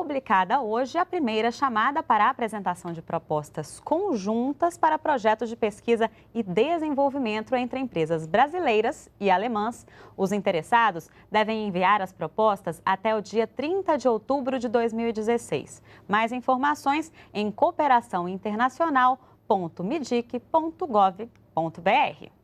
publicada hoje a primeira chamada para a apresentação de propostas conjuntas para projetos de pesquisa e desenvolvimento entre empresas brasileiras e alemãs. Os interessados devem enviar as propostas até o dia 30 de outubro de 2016. Mais informações em cooperaçãointernacional.medic.gov.br.